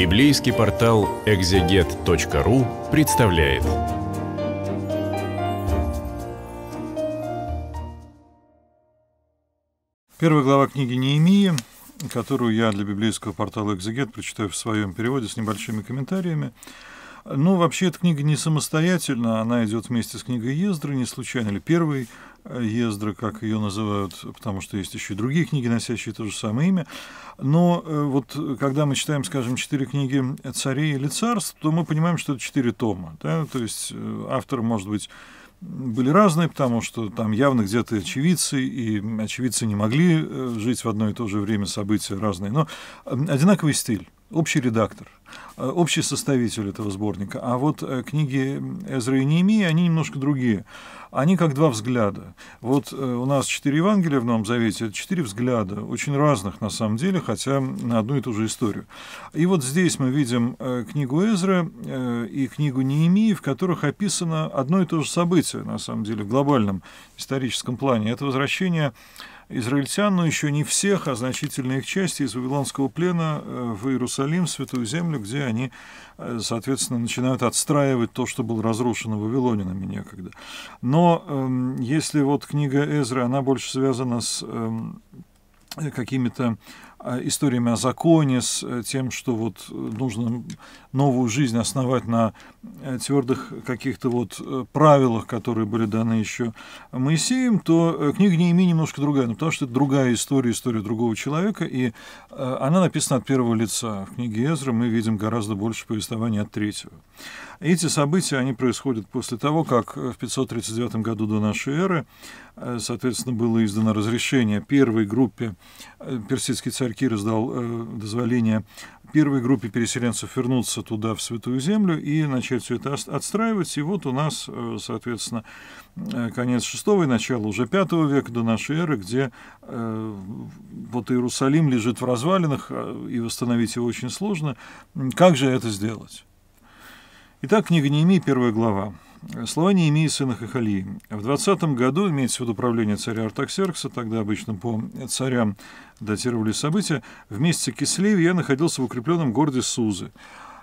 Библейский портал экзегет.ру представляет. Первая глава книги Неемии, которую я для библейского портала «Экзегет» прочитаю в своем переводе с небольшими комментариями, ну, вообще, эта книга не самостоятельно, она идет вместе с книгой Ездры, не случайно ли первый э, Ездры, как ее называют, потому что есть еще и другие книги, носящие то же самое имя. Но э, вот когда мы читаем, скажем, четыре книги «Царей» или «Царств», то мы понимаем, что это четыре тома. Да? То есть э, автор, может быть, были разные, потому что там явно где-то очевидцы, и очевидцы не могли жить в одно и то же время события разные, но одинаковый стиль общий редактор, э, общий составитель этого сборника. А вот э, книги Эзра и Неемии, они немножко другие. Они как два взгляда. Вот э, у нас четыре Евангелия в Новом Завете, это четыре взгляда, очень разных на самом деле, хотя на одну и ту же историю. И вот здесь мы видим книгу Эзра и книгу Неемии, в которых описано одно и то же событие, на самом деле, в глобальном историческом плане. Это возвращение израильтян, но еще не всех, а значительной их части из Вавилонского плена э, в Иерусалим, в Святую Землю, где они, э, соответственно, начинают отстраивать то, что было разрушено вавилонинами некогда. Но эм, если вот книга Эзры, она больше связана с эм, какими-то Э, историями о законе, с э, тем, что вот э, нужно новую жизнь основать на твердых каких-то вот правилах, которые были даны еще Моисеем, то книга не имеет немножко другая, ну, потому что это другая история, история другого человека, и она написана от первого лица. В книге Эзра мы видим гораздо больше повествования от третьего. Эти события, они происходят после того, как в 539 году до нашей эры, соответственно, было издано разрешение первой группе персидский царь царь Кирос дал э, дозволение первой группе переселенцев вернуться туда, в Святую Землю, и начать все это отстраивать. И вот у нас, э, соответственно, э, конец VI и начало уже V века до нашей эры, где э, вот Иерусалим лежит в развалинах, э, и восстановить его очень сложно. Как же это сделать? Итак, книга Неемии, первая глава. Слова не имеет сына Хахали. В 20 году, имеется в виду правление царя Артаксеркса, тогда обычно по царям датировали события, в месяце Кислеве я находился в укрепленном городе Сузы.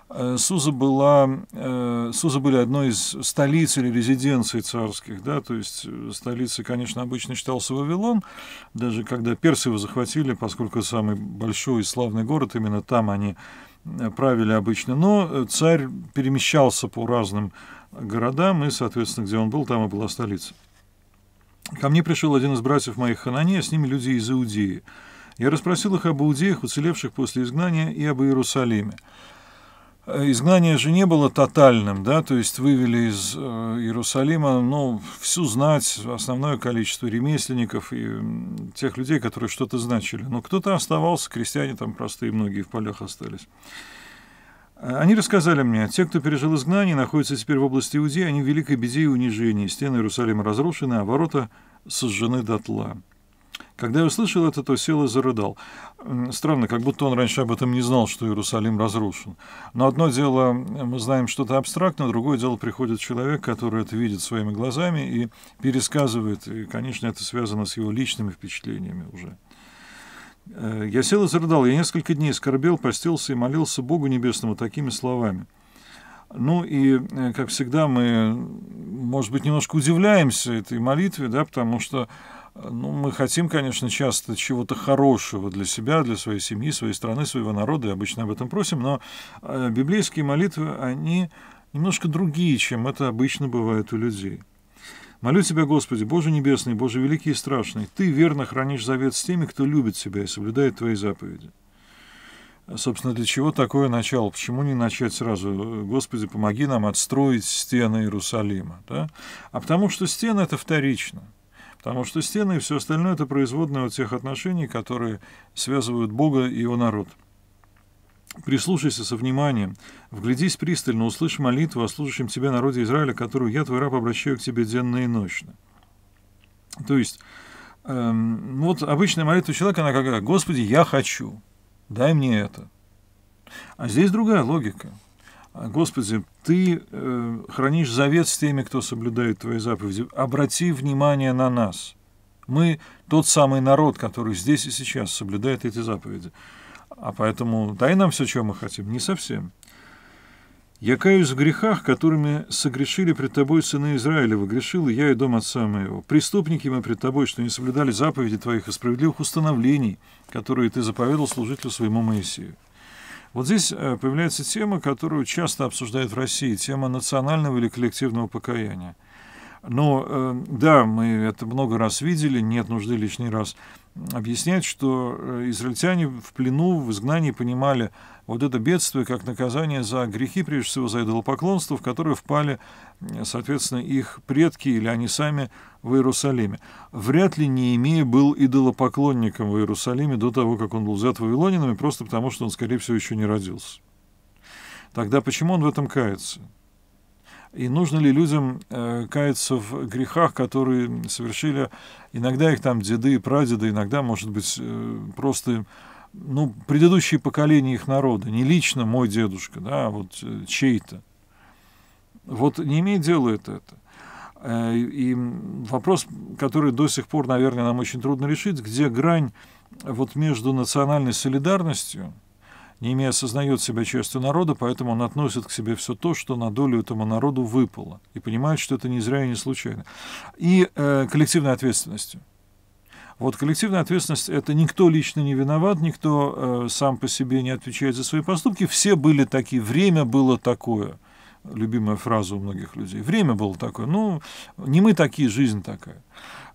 Э, Суза, была, э, Суза были одной из столиц или резиденций царских, да, то есть э, столицей, конечно, обычно считался Вавилон, даже когда персы его захватили, поскольку самый большой и славный город, именно там они правили обычно, но царь перемещался по разным городам, и, соответственно, где он был, там и была столица. Ко мне пришел один из братьев моих Ханани, а с ними люди из Иудеи. Я расспросил их об иудеях, уцелевших после изгнания, и об Иерусалиме. Э, изгнание же не было тотальным, да, то есть вывели из э, Иерусалима, ну, всю знать, основное количество ремесленников и тех людей, которые что-то значили. Но кто-то оставался, крестьяне там простые, многие в полях остались. Они рассказали мне, те, кто пережил изгнание, находятся теперь в области Иудеи, они в великой беде и унижении. Стены Иерусалима разрушены, а ворота сожжены дотла. Когда я услышал это, то сел и зарыдал. Странно, как будто он раньше об этом не знал, что Иерусалим разрушен. Но одно дело, мы знаем что-то абстрактно, другое дело, приходит человек, который это видит своими глазами и пересказывает. И, конечно, это связано с его личными впечатлениями уже. Э, я сел и зарыдал. Я несколько дней скорбел, постился и молился Богу Небесному такими словами. Ну и, э, как всегда, мы, может быть, немножко удивляемся этой молитве, да, потому что э, ну, мы хотим, конечно, часто чего-то хорошего для себя, для своей семьи, своей страны, своего народа, и обычно об этом просим, но библейские молитвы, они немножко другие, чем это обычно бывает у людей. Молю Тебя, Господи, Боже Небесный, Боже Великий и Страшный, Ты верно хранишь завет с теми, кто любит Тебя и соблюдает Твои заповеди. А, собственно, для чего такое начало? Почему не начать сразу, Господи, помоги нам отстроить стены Иерусалима? Да? А потому что стены – это вторично. Потому что стены и все остальное – это производное от тех отношений, которые связывают Бога и Его народ. Прислушайся со вниманием, вглядись пристально, услышь молитву о служащем тебе народе Израиля, которую я, твой раб, обращаю к тебе денно и ночно. То есть, эм, вот обычная молитва человека, она какая? «Господи, я хочу, дай мне это». А здесь другая логика. Господи, Ты э, хранишь завет с теми, кто соблюдает Твои заповеди. Обрати внимание на нас. Мы тот самый народ, который здесь и сейчас соблюдает эти заповеди. А поэтому дай нам все, чего мы хотим. Не совсем. Я каюсь в грехах, которыми согрешили пред тобой сыны Израилева, грешил и я, и дом отца моего. Преступники мы пред тобой, что не соблюдали заповеди твоих и справедливых установлений, которые ты заповедал служителю своему Моисею. Вот здесь э, появляется тема, которую часто обсуждают в России, тема национального или коллективного покаяния. Но э, да, мы это много раз видели, нет нужды лишний раз объясняет, что э, израильтяне в плену, в изгнании понимали вот это бедствие как наказание за грехи, прежде всего за идолопоклонство, в которое впали, соответственно, их предки или они сами в Иерусалиме. Вряд ли Неемия был идолопоклонником в Иерусалиме до того, как он был взят вавилонинами, просто потому что он, скорее всего, еще не родился. Тогда почему он в этом кается? И нужно ли людям э, каяться в грехах, которые совершили иногда их там деды и прадеды, иногда, может быть, э, просто ну, предыдущие поколения их народа, не лично мой дедушка, да, а вот э, чей-то. Вот не имеет дела это. это. Э, и вопрос, который до сих пор, наверное, нам очень трудно решить, где грань вот между национальной солидарностью – не имея осознает себя частью народа, поэтому он относит к себе все то, что на долю этому народу выпало, и понимает, что это не зря и не случайно. И э, коллективной ответственностью. Вот коллективная ответственность — это никто лично не виноват, никто э, сам по себе не отвечает за свои поступки, все были такие, время было такое — любимая фраза у многих людей. Время было такое. Ну, не мы такие, жизнь такая.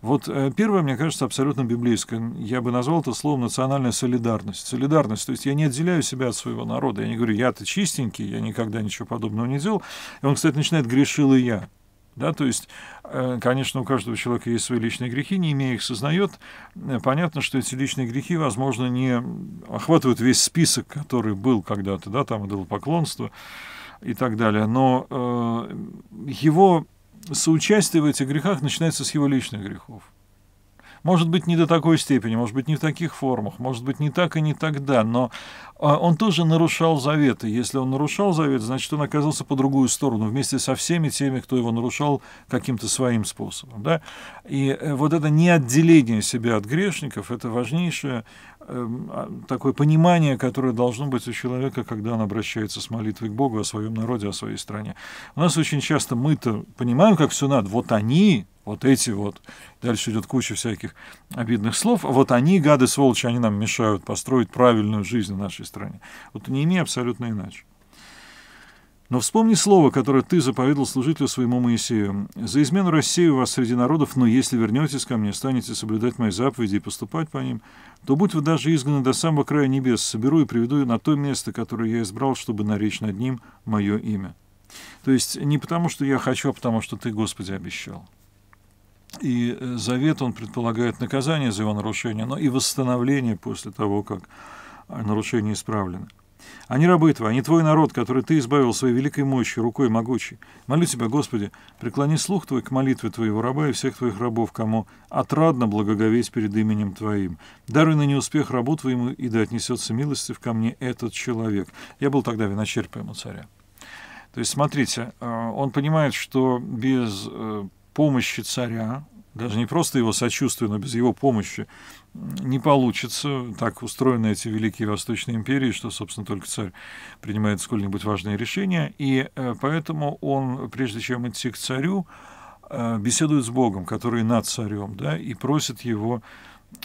Вот э, первое, мне кажется, абсолютно библейское. Я бы назвал это словом национальная солидарность. Солидарность, то есть я не отделяю себя от своего народа. Я не говорю, я-то чистенький, я никогда ничего подобного не делал. И он, кстати, начинает грешил и я. Да, то есть, э, конечно, у каждого человека есть свои личные грехи, не имея их, сознает. Э, понятно, что эти личные грехи, возможно, не охватывают весь список, который был когда-то, да, там идолопоклонство, поклонство и так далее. Но э, его соучастие в этих грехах начинается с его личных грехов. Может быть, не до такой степени, может быть, не в таких формах, может быть, не так и не тогда, но а, он тоже нарушал заветы. Если он нарушал завет, значит, он оказался по другую сторону вместе со всеми теми, кто его нарушал каким-то своим способом. Да? И э, вот это не отделение себя от грешников, это важнейшее эм, а, такое понимание, которое должно быть у человека, когда он обращается с молитвой к Богу о своем народе, о своей стране. У нас очень часто мы-то понимаем, как все надо. Вот они, вот эти вот. Дальше идет куча всяких обидных слов. Вот они, гады, сволочи, они нам мешают построить правильную жизнь в нашей стране. Вот не имея абсолютно иначе. Но вспомни слово, которое ты заповедал служителю своему Моисею. «За измену рассею вас среди народов, но если вернетесь ко мне, станете соблюдать мои заповеди и поступать по ним, то будь вы даже изгнаны до самого края небес, соберу и приведу на то место, которое я избрал, чтобы наречь над ним мое имя». То есть не потому, что я хочу, а потому, что ты, Господи, обещал. И э, завет, он предполагает наказание за его нарушение, но и восстановление после того, как а, нарушение исправлено. Они рабы твои, они твой народ, который ты избавил своей великой мощью, рукой могучей. Молю тебя, Господи, преклони слух твой к молитве твоего раба и всех твоих рабов, кому отрадно благоговеть перед именем твоим. Даруй на неуспех рабу твоему, и да отнесется милостив ко мне этот человек. Я был тогда виночерпием у царя. То есть, смотрите, э, он понимает, что без э, помощи царя, даже не просто его сочувствия, но без его помощи не получится. Так устроены эти великие восточные империи, что, собственно, только царь принимает сколь-нибудь важные решения. И э, поэтому он, прежде чем идти к царю, э, беседует с Богом, который над царем, да, и просит его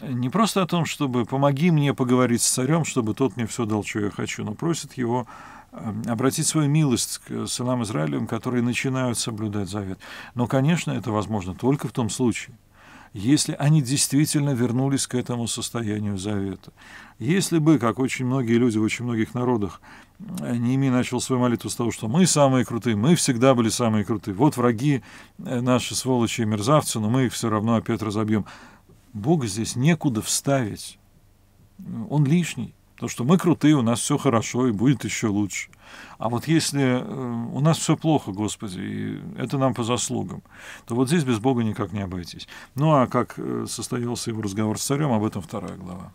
не просто о том, чтобы «помоги мне поговорить с царем, чтобы тот мне все дал, что я хочу», но просит его эм, обратить свою милость к э, сынам Израилевым, которые начинают соблюдать завет. Но, конечно, это возможно только в том случае, если они действительно вернулись к этому состоянию завета. Если бы, как очень многие люди в очень многих народах, э, Неемия начал свою молитву с того, что мы самые крутые, мы всегда были самые крутые, вот враги э, наши сволочи и мерзавцы, но мы их все равно опять разобьем. Бога здесь некуда вставить. Он лишний. То, что мы крутые, у нас все хорошо и будет еще лучше. А вот если э, у нас все плохо, Господи, и это нам по заслугам, то вот здесь без Бога никак не обойтись. Ну а как э, состоялся его разговор с царем, об этом вторая глава.